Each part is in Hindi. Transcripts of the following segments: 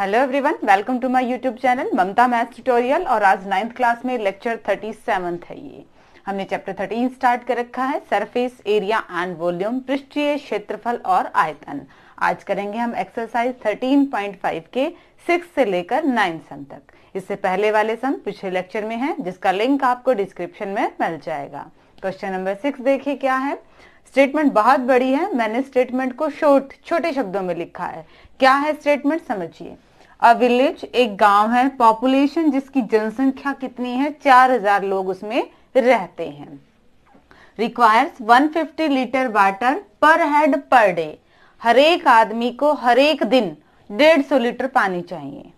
hello everyone welcome to my YouTube channel Mamta math tutorial और आज नाइन्थ क्लास में लेक्चर थर्टी सेवन है ये हमने चैप्टर थर्टीन स्टार्ट कर रखा है सरफेस एरिया एंड वॉल्यूम पृष्ठीय क्षेत्रफल और आयतन आज करेंगे हम एक्सरसाइज फाइव के सिक्स से लेकर नाइन सम तक इससे पहले वाले सम पिछले लेक्चर में है जिसका लिंक आपको डिस्क्रिप्शन में मिल जाएगा क्वेश्चन नंबर सिक्स देखिए क्या है स्टेटमेंट बहुत बड़ी है मैंने स्टेटमेंट को शॉर्ट छोटे शब्दों में लिखा है क्या है स्टेटमेंट समझिए अ विलेज एक गांव है पॉपुलेशन जिसकी जनसंख्या कितनी है 4000 लोग उसमें रहते हैं requires 150 litre water per head per day हर एक आदमी को हर एक दिन 150 लीटर पानी चाहिए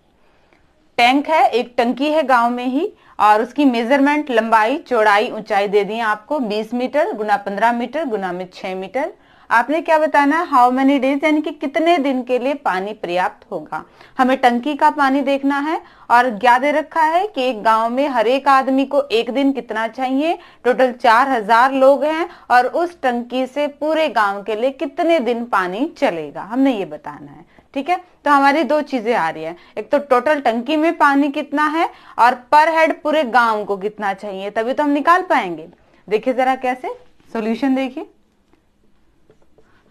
टैंक है एक टंकी है गांव में ही और उसकी मेजरमेंट लंबाई चौड़ाई ऊंचाई दे दी आपको 20 मीटर गुना पंद्रह मीटर गुना में छह मीटर आपने क्या बताना है हाउ मेनी डेज यानी कि कितने दिन के लिए पानी पर्याप्त होगा हमें टंकी का पानी देखना है और क्या दे रखा है कि एक गांव में हर एक आदमी को एक दिन कितना चाहिए टोटल चार हजार लोग हैं और उस टंकी से पूरे गांव के लिए कितने दिन पानी चलेगा हमने ये बताना है ठीक है तो हमारी दो चीजें आ रही है एक तो टोटल टंकी में पानी कितना है और पर हेड पूरे गांव को कितना चाहिए तभी तो हम निकाल पाएंगे देखिए जरा कैसे सॉल्यूशन देखिए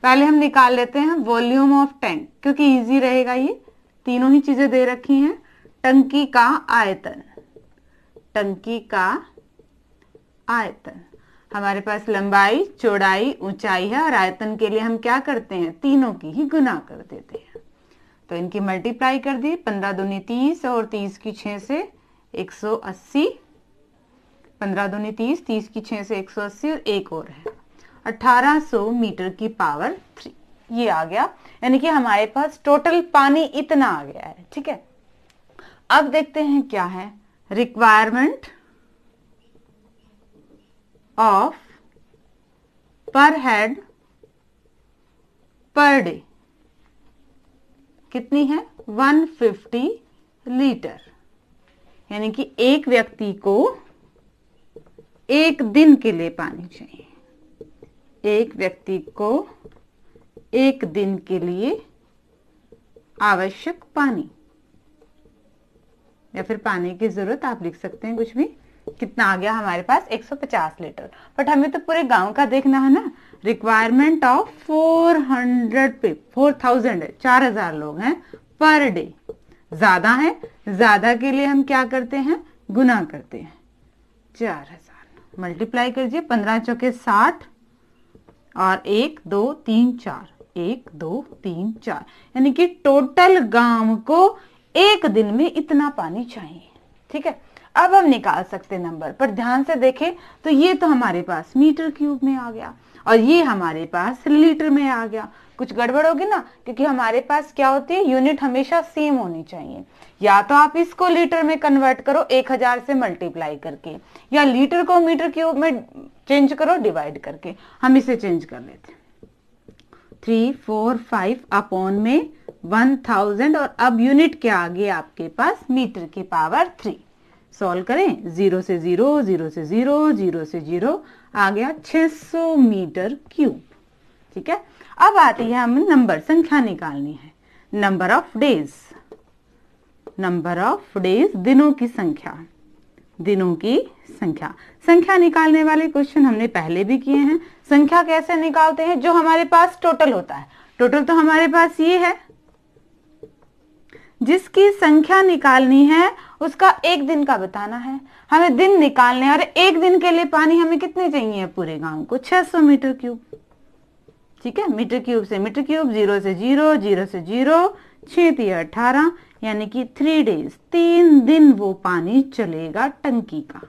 पहले हम निकाल लेते हैं वॉल्यूम ऑफ टैंक क्योंकि इजी रहेगा ये तीनों ही चीजें दे रखी हैं टंकी का आयतन टंकी का आयतन हमारे पास लंबाई चौड़ाई ऊंचाई है और आयतन के लिए हम क्या करते हैं तीनों की ही गुना कर देते हैं तो इनकी मल्टीप्लाई कर दी पंद्रह दूनी तीस और तीस की छह से एक सौ अस्सी पंद्रह दूनी तीस तीस की छह से एक सौ अस्सी और एक और है 1800 मीटर की पावर थ्री ये आ गया यानी कि हमारे पास टोटल पानी इतना आ गया है ठीक है अब देखते हैं क्या है requirement of per head per day कितनी है 150 लीटर यानी कि एक व्यक्ति को एक दिन के लिए पानी चाहिए एक व्यक्ति को एक दिन के लिए आवश्यक पानी या फिर पानी की जरूरत आप लिख सकते हैं कुछ भी कितना आ गया हमारे पास 150 लीटर बट हमें तो पूरे गांव का देखना है ना रिक्वायरमेंट ऑफ 400 पे 4000 है 4000 लोग हैं पर डे ज्यादा है ज्यादा के लिए हम क्या करते हैं गुना करते हैं 4000 मल्टीप्लाई करिए पंद्रह चौके साठ और एक दो तीन चार एक दो तीन चार यानी कि टोटल गांव को एक दिन में इतना पानी चाहिए ठीक है अब हम निकाल सकते नंबर पर ध्यान से देखें तो ये तो हमारे पास मीटर क्यूब में आ गया और ये हमारे पास लीटर में आ गया कुछ गड़बड़ होगी ना क्योंकि हमारे पास क्या होती है यूनिट हमेशा सेम होनी चाहिए या तो आप इसको लीटर में कन्वर्ट करो 1000 से मल्टीप्लाई करके या लीटर को मीटर क्यूब में चेंज करो डिवाइड करके हम इसे चेंज कर लेते हैं थ्री फोर फाइव अपॉन में वन थाउजेंड और अब यूनिट क्या आ गया आपके पास मीटर की पावर थ्री सॉल्व करें जीरो से जीरो जीरो से जीरो जीरो से जीरो आ गया छह सौ मीटर क्यूब ठीक है अब आती है हमें नंबर संख्या निकालनी है number of days number of days दिनों की संख्या दिनों की संख्या संख्या निकालने वाले क्वेश्चन हमने पहले भी किए हैं संख्या कैसे निकालते हैं जो हमारे पास टोटल होता है टोटल तो हमारे पास ये है जिसकी संख्या निकालनी है उसका एक दिन का बताना है हमें दिन निकालने और एक दिन के लिए पानी हमें कितने चाहिए पूरे गांव को 600 मीटर क्यूब ठीक है मीटर क्यूब से मीटर क्यूब जीरो से जीरो जीरो से जीरो छह अठारह यानी कि थ्री डेज तीन दिन वो पानी चलेगा टंकी का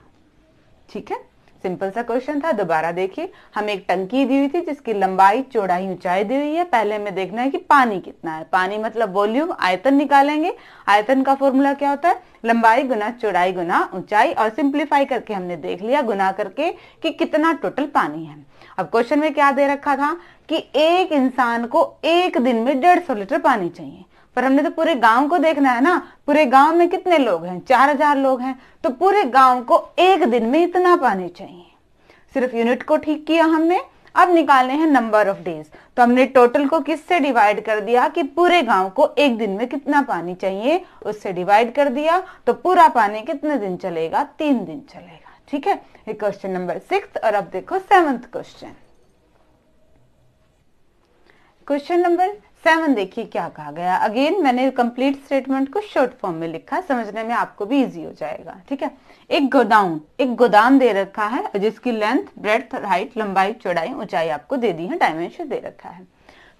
ठीक है सिंपल सा क्वेश्चन था दोबारा देखिए हमें एक टंकी दी हुई थी जिसकी लंबाई चौड़ाई ऊंचाई दी हुई है पहले हमें देखना है कि पानी कितना है पानी मतलब वॉल्यूम आयतन निकालेंगे आयतन का फॉर्मूला क्या होता है लंबाई गुना चौड़ाई गुना ऊंचाई और सिंप्लीफाई करके हमने देख लिया गुना करके कि कितना टोटल पानी है अब क्वेश्चन में क्या दे रखा था कि एक इंसान को एक दिन में डेढ़ लीटर पानी चाहिए पर हमने तो पूरे गांव को देखना है ना पूरे गांव में कितने लोग हैं चार हजार लोग हैं तो पूरे गांव को एक दिन में इतना पानी चाहिए सिर्फ यूनिट को ठीक किया हमने अब निकालने हैं नंबर ऑफ डेज तो हमने टोटल को किससे डिवाइड कर दिया कि पूरे गांव को एक दिन में कितना पानी चाहिए उससे डिवाइड कर दिया तो पूरा पानी कितने दिन चलेगा तीन दिन चलेगा ठीक है ये क्वेश्चन नंबर सिक्स और अब देखो seventh question question number seven देखिए क्या कहा गया अगेन मैंने कंप्लीट स्टेटमेंट को शॉर्ट फॉर्म में लिखा समझने में आपको भी इजी हो जाएगा ठीक है एक गोदाम एक गोदाम दे रखा है जिसकी लेंथ ब्रेथ हाइट लंबाई चौड़ाई ऊंचाई आपको दे दी है डायमेंशन दे रखा है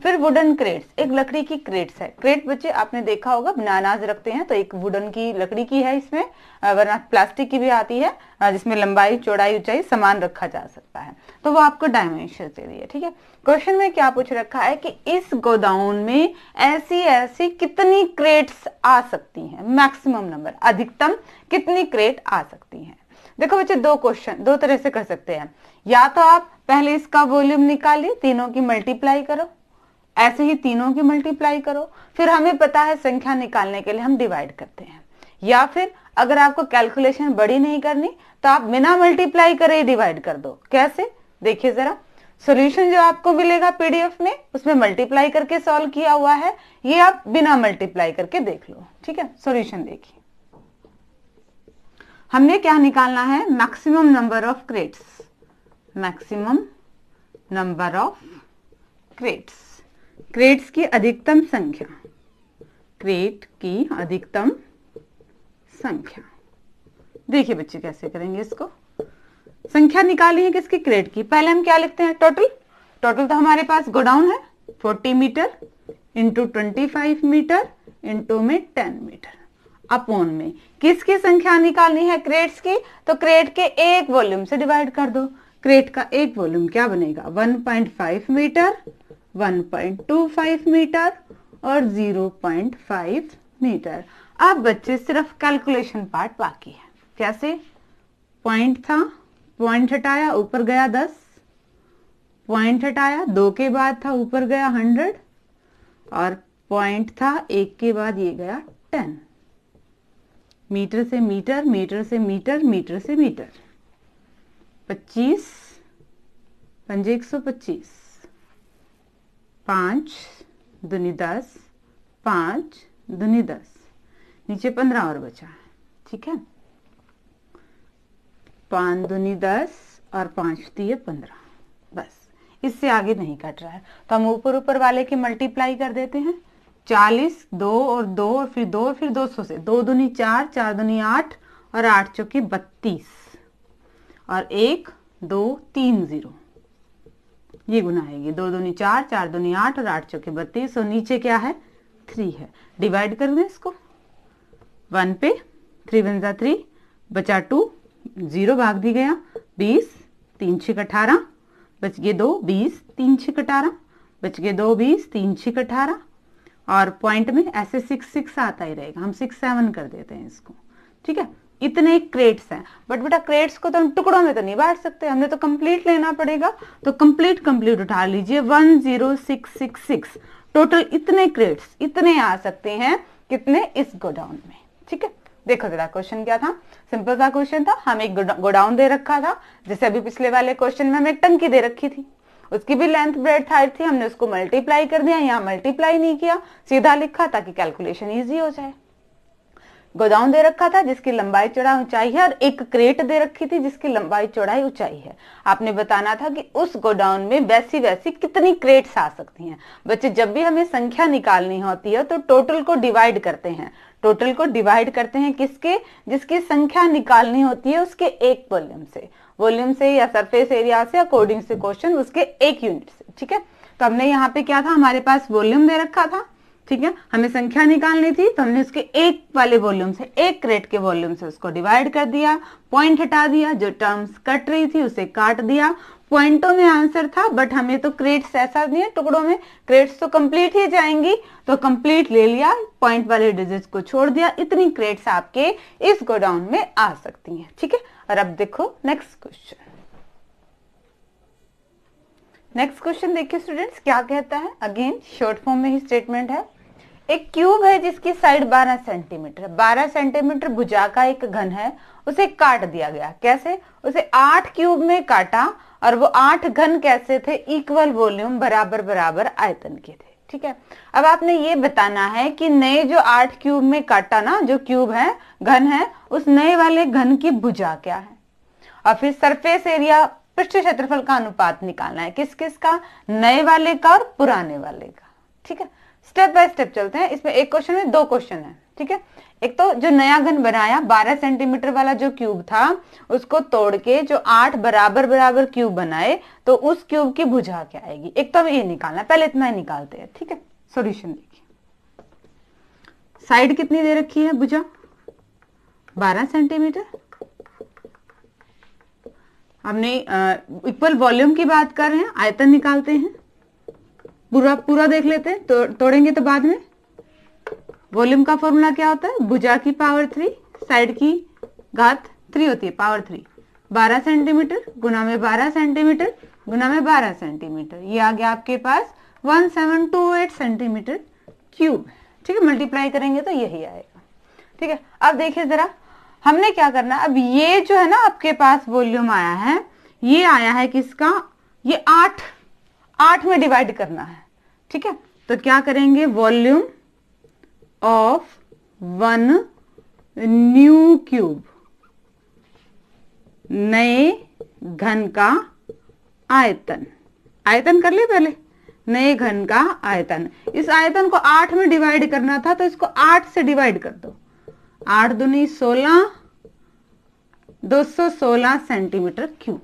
फिर वुडन क्रेट्स एक लकड़ी की क्रेट्स है क्रेट बच्चे आपने देखा होगा बनानाज रखते हैं तो एक वुडन की लकड़ी की है इसमें वरना प्लास्टिक की भी आती है जिसमें लंबाई चौड़ाई ऊंचाई समान रखा जा सकता है तो वो आपको डायमेंशन दे रही है ठीक है क्वेश्चन में क्या पूछ रखा है कि इस गोदाउन में ऐसी ऐसी कितनी क्रेट्स आ सकती हैं मैक्सिमम नंबर अधिकतम कितनी क्रेट आ सकती हैं देखो बच्चे दो क्वेश्चन दो तरह से कर सकते हैं या तो आप पहले इसका वॉल्यूम निकालिए तीनों की मल्टीप्लाई करो ऐसे ही तीनों की मल्टीप्लाई करो फिर हमें पता है संख्या निकालने के लिए हम डिवाइड करते हैं या फिर अगर आपको कैलकुलेशन बड़ी नहीं करनी तो आप बिना मल्टीप्लाई करे डिवाइड कर दो कैसे देखिए जरा सॉल्यूशन जो आपको मिलेगा पीडीएफ में उसमें मल्टीप्लाई करके सॉल्व किया हुआ है ये आप बिना मल्टीप्लाई करके देख लो ठीक है सॉल्यूशन देखिए हमने क्या निकालना है maximum number of crates maximum number of crates crates की अधिकतम संख्या क्रेट की अधिकतम संख्या देखिए बच्चे कैसे करेंगे इसको संख्या निकाली है किसकी क्रेट की पहले हम क्या लिखते हैं टोटल टोटल तो हमारे पास गोडाउन है 40 metre into twenty metre into में 10 मीटर अपोन में किसकी संख्या निकालनी है क्रेट्स की तो क्रेट के एक वॉल्यूम से डिवाइड कर दो क्रेट का एक वॉल्यूम क्या बनेगा 1.5 मीटर 1.25 मीटर और 0.5 मीटर अब बच्चे सिर्फ कैलकुलेशन पार्ट बाकी है कैसे पॉइंट था पॉइंट हटाया ऊपर गया 10 पॉइंट हटाया दो के बाद था ऊपर गया 100 और पॉइंट था एक के बाद ये गया 10 मीटर से मीटर मीटर से मीटर मीटर से मीटर 25 पंजे 125 पाँच दूनी दस पाँच दूनी दस नीचे पंद्रह और बचा है ठीक है पाँच दूनी दस और पाँच दिए पंद्रह बस इससे आगे नहीं कट रहा है तो हम ऊपर ऊपर वाले की मल्टीप्लाई कर देते हैं चालीस दो और दो और फिर दो और फिर दो सौ से दो दूनी चार चार दूनी आठ और आठ चौकी बत्तीस और एक दो तीन जीरो ये गुना आएगी दो दूनी चार चार दूनी आठ और आठ चौके बत्तीस और नीचे क्या है थ्री है डिवाइड कर दें इसको वन पे थ्री वन ज़ा थ्री बचा टू जीरो भाग भी गया बीस तीन छिक अठारह बच गए दो बीस तीन छिक अठारह बच गए दो बीस तीन छिक अठारह और पॉइंट में ऐसे सिक्स सिक्स आता ही रहेगा हम सिक्स सेवन कर देते हैं इसको ठीक है इतने क्रेट्स हैं बट बेटा क्रेट्स को तो हम टुकड़ों में तो नहीं बांट सकते हमने तो कंप्लीट लेना पड़ेगा तो कंप्लीट कंप्लीट उठा लीजिए one zero six six six total इतने क्रेट्स इतने आ सकते हैं कितने इस गोडाउन में ठीक है देखो जरा क्वेश्चन क्या था सिंपल सा क्वेश्चन था हमें एक गोडाउन दे रखा था जैसे अभी पिछले वाले क्वेश्चन में हमें टंकी दे रखी थी उसकी भी लेंथ ब्रेड हाइट थी हमने उसको मल्टीप्लाई कर दिया यहाँ मल्टीप्लाई नहीं किया सीधा लिखा ताकि कैलकुलेशन ईजी हो जाए गोदाम दे रखा था जिसकी लंबाई चौड़ाई ऊंचाई है और एक क्रेट दे रखी थी जिसकी लंबाई चौड़ाई ऊंचाई है आपने बताना था कि उस गोडाउन में वैसी वैसी कितनी क्रेट्स आ सकती हैं बच्चे जब भी हमें संख्या निकालनी होती है तो टोटल को डिवाइड करते हैं टोटल को डिवाइड करते हैं किसके जिसकी संख्या निकालनी होती है उसके एक वॉल्यूम से वॉल्यूम से या सरफेस एरिया से अकॉर्डिंग से क्वेश्चन उसके एक यूनिट से ठीक है तो हमने यहाँ पे क्या था हमारे पास वॉल्यूम दे रखा था ठीक है हमें संख्या निकालनी थी तो हमने उसके एक वाले वॉल्यूम से एक क्रेट के वॉल्यूम से उसको डिवाइड कर दिया पॉइंट हटा दिया जो टर्म्स कट रही थी उसे काट दिया पॉइंटों में आंसर था बट हमें तो क्रेट्स ऐसा नहीं है टुकड़ों में क्रेट्स तो कंप्लीट ही जाएंगी तो कंप्लीट ले लिया पॉइंट वाले डिजिट को छोड़ दिया इतनी क्रेट्स आपके इस गोडाउन में आ सकती है ठीक है और अब देखो नेक्स्ट क्वेश्चन नेक्स्ट क्वेश्चन देखिए स्टूडेंट्स क्या कहता है अगेन शॉर्ट फॉर्म में ही स्टेटमेंट है एक क्यूब है जिसकी साइड 12 सेंटीमीटर 12 सेंटीमीटर भुजा का एक घन है उसे काट दिया गया कैसे उसे आठ क्यूब में काटा और वो आठ घन कैसे थे इक्वल वॉल्यूम बराबर बराबर आयतन के थे ठीक है अब आपने ये बताना है कि नए जो आठ क्यूब में काटा ना जो क्यूब है घन है उस नए वाले घन की भुजा क्या है और फिर सरफेस एरिया पृष्ठ क्षेत्रफल का अनुपात निकालना है किस किस का नए वाले का और पुराने वाले का ठीक है स्टेप बाय स्टेप चलते हैं इसमें एक क्वेश्चन है दो क्वेश्चन है ठीक है एक तो जो नया घन बनाया 12 सेंटीमीटर वाला जो क्यूब था उसको तोड़ के जो आठ बराबर बराबर क्यूब बनाए तो उस क्यूब की भुजा क्या आएगी एक तो हमें ये निकालना पहले इतना ही निकालते हैं ठीक है सोल्यूशन देखिए साइड कितनी दे रखी है भुजा 12 सेंटीमीटर हमने इक्वल वॉल्यूम की बात कर रहे हैं आयतन निकालते हैं पूरा पूरा देख लेते हैं तो, तोड़ेंगे तो बाद में वॉल्यूम का फॉर्मूला क्या होता है भुजा की पावर थ्री साइड की घात थ्री होती है पावर थ्री बारह सेंटीमीटर गुना में बारह सेंटीमीटर गुना में बारह सेंटीमीटर ये आ गया आपके पास one seven two eight centimetre cube ठीक है मल्टीप्लाई करेंगे तो यही आएगा ठीक है अब देखिए जरा हमने क्या करना अब ये जो है ना आपके पास वॉल्यूम आया है ये आया है किसका ये आठ आठ में डिवाइड करना है ठीक है तो क्या करेंगे volume of one new cube नए घन का आयतन आयतन कर लिए पहले नए घन का आयतन इस आयतन को आठ में डिवाइड करना था तो इसको आठ से डिवाइड कर दो आठ दुनी सोलह दो सौ सोलह सेंटीमीटर क्यूब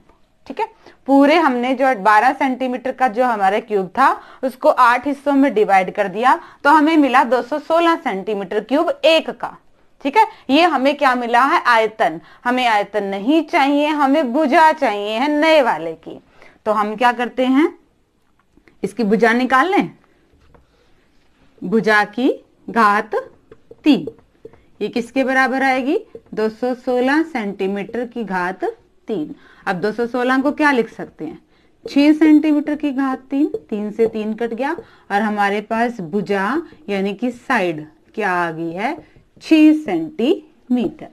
ठीक है पूरे हमने जो 12 सेंटीमीटर का जो हमारा क्यूब था उसको आठ हिस्सों में डिवाइड कर दिया तो हमें मिला 216 सेंटीमीटर क्यूब एक का ठीक है ये हमें क्या मिला है आयतन हमें आयतन नहीं चाहिए हमें भुजा चाहिए है नए वाले की तो हम क्या करते हैं इसकी भुजा निकाल लें भुजा की घात तीन ये किसके बराबर आएगी 216 सेंटीमीटर की घात तीन अब 216 को क्या लिख सकते हैं 6 सेंटीमीटर की घात तीन तीन से तीन कट गया और हमारे पास भुजा यानी कि साइड क्या आ गई है 6 सेंटीमीटर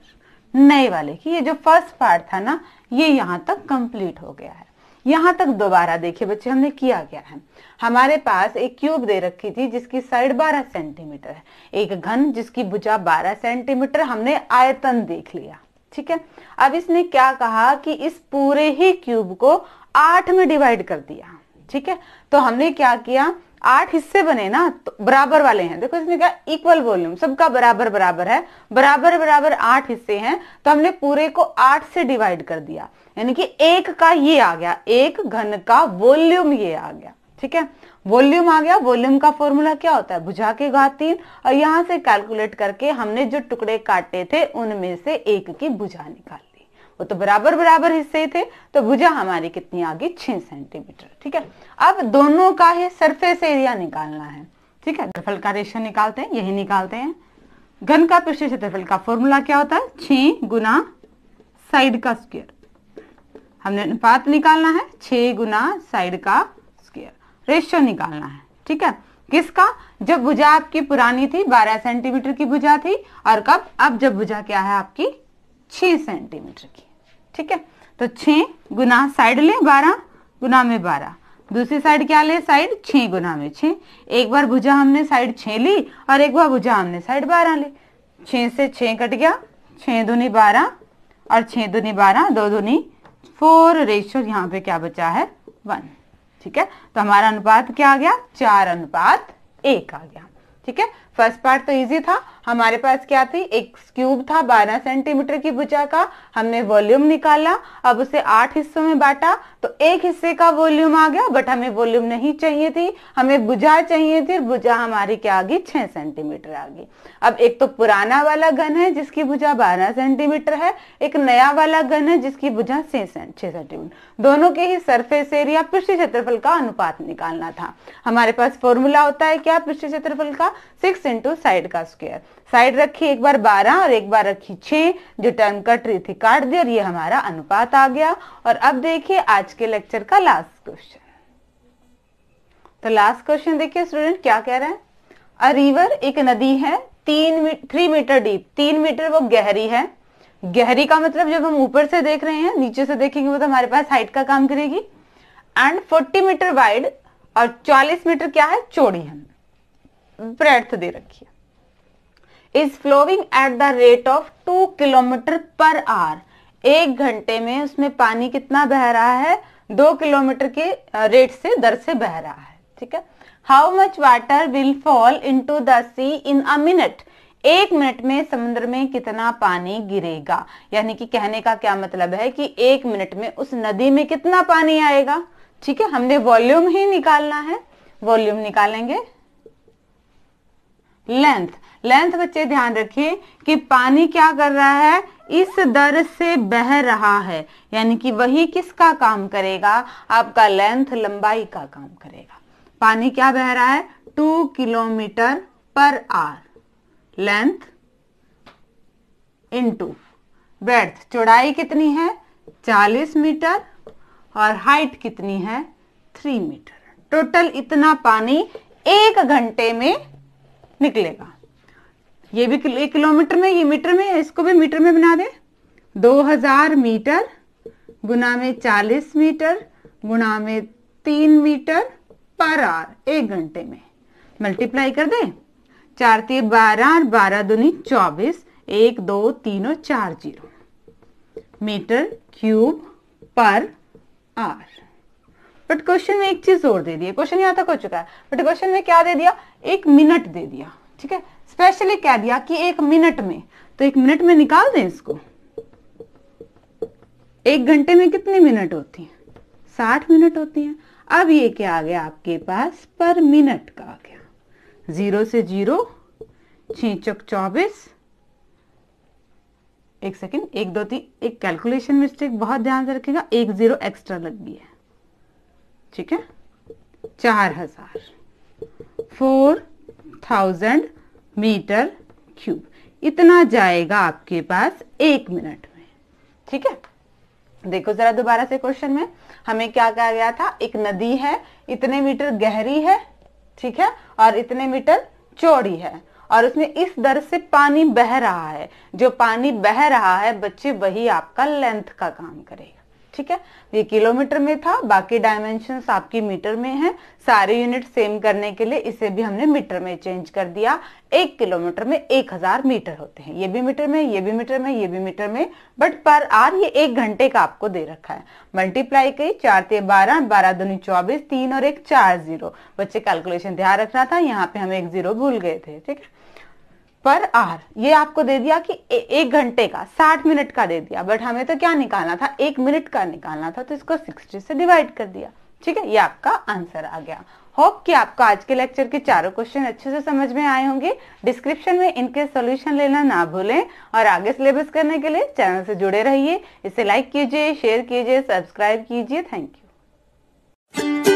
नए वाले की ये जो फर्स्ट पार्ट था ना ये यहाँ तक कंप्लीट हो गया है यहाँ तक दोबारा देखिए बच्चे हमने किया क्या है हमारे पास एक क्यूब दे रखी थी जिसकी साइड 12 सेंटीमीटर है एक घन जिसकी भुजा 12 सेंटीमीटर हमने आयतन देख लिया ठीक है अब इसने क्या कहा कि इस पूरे ही क्यूब को आठ में डिवाइड कर दिया ठीक है तो हमने क्या किया आठ हिस्से बने ना तो बराबर वाले हैं देखो इसने क्या इक्वल वॉल्यूम सबका बराबर बराबर है बराबर बराबर आठ हिस्से हैं तो हमने पूरे को आठ से डिवाइड कर दिया यानी कि एक का ये आ गया एक घन का वॉल्यूम ये आ गया ठीक है वॉल्यूम आ गया वॉल्यूम का फॉर्मूला क्या होता है बुझा के घात तीन और यहां से कैलकुलेट करके हमने जो टुकड़े काटे थे उनमें से एक की भुजा निकाल ली वो तो बराबर बराबर हिस्से थे तो भुजा हमारी कितनी आ गई छह सेंटीमीटर ठीक है अब दोनों का ही सरफेस एरिया निकालना है ठीक है घनफल का रेशो निकालते हैं यही निकालते हैं घन का पृष्ठ क्षेत्रफल का फॉर्मूला क्या होता है छ गुना साइड का स्क्वायर हमने अनुपात निकालना है छ गुना साइड का रेशियो निकालना है ठीक है किसका जब भुजा आपकी पुरानी थी 12 सेंटीमीटर की भुजा थी और कब अब जब भुजा क्या है आपकी 6 सेंटीमीटर की ठीक है तो 6 गुना साइड ले 12 गुना में 12 दूसरी साइड क्या ले साइड 6 गुना में 6 एक बार भुजा हमने साइड 6 ली और एक बार भुजा हमने साइड 12 ली 6 से 6 कट गया 6 दूनी 12 और 6 दूनी 12 दो दूनी फोर रेशियो यहाँ पे क्या बचा है वन ठीक है तो हमारा अनुपात क्या आ गया चार अनुपात एक आ गया ठीक है फर्स्ट पार्ट तो इजी था हमारे पास क्या थी एक क्यूब था 12 सेंटीमीटर की भुजा का हमने वॉल्यूम निकाला अब उसे आठ हिस्सों में बांटा तो एक हिस्से का वॉल्यूम आ गया बट हमें वॉल्यूम नहीं चाहिए थी हमें भुजा चाहिए थी भुजा हमारी क्या आ गई छह सेंटीमीटर आ गई अब एक तो पुराना वाला घन है जिसकी भुजा बारह सेंटीमीटर है एक नया वाला घन है जिसकी भुजा छह सेंटीमीटर दोनों के ही सरफेस एरिया पृष्ठ क्षेत्रफल का अनुपात निकालना था हमारे पास फॉर्मूला होता है क्या पृष्ठ क्षेत्रफल का सिक्स इंटू साइड का स्क्वायर साइड रखी एक बार बारह और एक बार रखी छह जो टर्म कट रही थी काट दी और ये हमारा अनुपात आ गया और अब देखिए आज के लेक्चर का लास्ट क्वेश्चन तो लास्ट क्वेश्चन देखिए स्टूडेंट क्या कह रहे हैं अ रिवर एक नदी है तीन थ्री मीटर डीप तीन मीटर वो गहरी है गहरी का मतलब जब हम ऊपर से देख रहे हैं नीचे से देखेंगे वो तो हमारे पास हाइट का काम करेगी एंड 40 मीटर वाइड और 40 मीटर क्या है चौड़ी है ब्रेड दे रखी है is flowing at the rate of two kilometre per hour एक घंटे में उसमें पानी कितना बह रहा है दो किलोमीटर के रेट से दर से बह रहा है ठीक है how much water will fall into the sea in a minute एक मिनट में समुद्र में कितना पानी गिरेगा यानी कि कहने का क्या मतलब है कि एक मिनट में उस नदी में कितना पानी आएगा ठीक है हमने वॉल्यूम ही निकालना है वॉल्यूम निकालेंगे लेंथ लेंथ बच्चे ध्यान रखिए कि पानी क्या कर रहा है इस दर से बह रहा है यानी कि वही किसका काम करेगा आपका लेंथ लंबाई का काम करेगा पानी क्या बह रहा है two kilometre per hour length to breadth चौड़ाई कितनी है चालीस मीटर और हाइट कितनी है थ्री मीटर टोटल इतना पानी एक घंटे में निकलेगा ये भी किलो, किलोमीटर में ये मीटर में इसको भी मीटर में बना दे 2000 मीटर गुना में 40 मीटर गुना में 3 मीटर पर आर एक घंटे में मल्टीप्लाई कर दे चार तीन बारह और बारह दूनी चौबीस एक दो तीन और चार zero metre cube per hour but question में एक चीज और दे दी क्वेश्चन यहां तक हो चुका है बट क्वेश्चन में क्या दे दिया एक मिनट दे दिया ठीक है स्पेशली कह दिया कि एक मिनट में तो एक मिनट में निकाल दें इसको एक घंटे में कितने मिनट होती हैं साठ मिनट होती हैं अब ये क्या आ गया आपके पास पर मिनट का आ गया जीरो से जीरो छी चौबीस एक सेकेंड एक दो तीन एक कैलकुलेशन मिस्टेक बहुत ध्यान से रखिएगा एक जीरो एक्स्ट्रा लग गई है ठीक है चार हजार फोर थाउजेंड मीटर क्यूब इतना जाएगा आपके पास एक मिनट में ठीक है देखो जरा दोबारा से क्वेश्चन में हमें क्या कहा गया था एक नदी है इतने मीटर गहरी है ठीक है और इतने मीटर चौड़ी है और उसमें इस दर से पानी बह रहा है जो पानी बह रहा है बच्चे वही आपका लेंथ का काम करेगा ठीक है ये किलोमीटर में था बाकी डायमेंशन आपकी मीटर में है सारे यूनिट सेम करने के लिए इसे भी हमने मीटर में चेंज कर दिया एक किलोमीटर में एक हजार मीटर होते हैं ये भी मीटर में ये भी मीटर में ये भी मीटर में बट पर आर ये एक घंटे का आपको दे रखा है मल्टीप्लाई की चार ते बारह बारह दूनी चौबीस तीन और एक चार जीरो बच्चे कैलकुलेशन ध्यान रखना था यहाँ पे हम एक जीरो भूल गए थे ठीक है पर आर ये आपको दे दिया कि ए, एक घंटे का साठ मिनट का दे दिया बट हमें तो क्या निकालना था एक मिनट का निकालना था तो इसको सिक्सटी से डिवाइड कर दिया ठीक है ये आपका आंसर आ गया होप कि आपको आज के लेक्चर के चारों क्वेश्चन अच्छे से समझ में आए होंगे डिस्क्रिप्शन में इनके सॉल्यूशन लेना ना भूलें और आगे सिलेबस करने के लिए चैनल से जुड़े रहिए इसे लाइक कीजिए शेयर कीजिए सब्सक्राइब कीजिए थैंक यू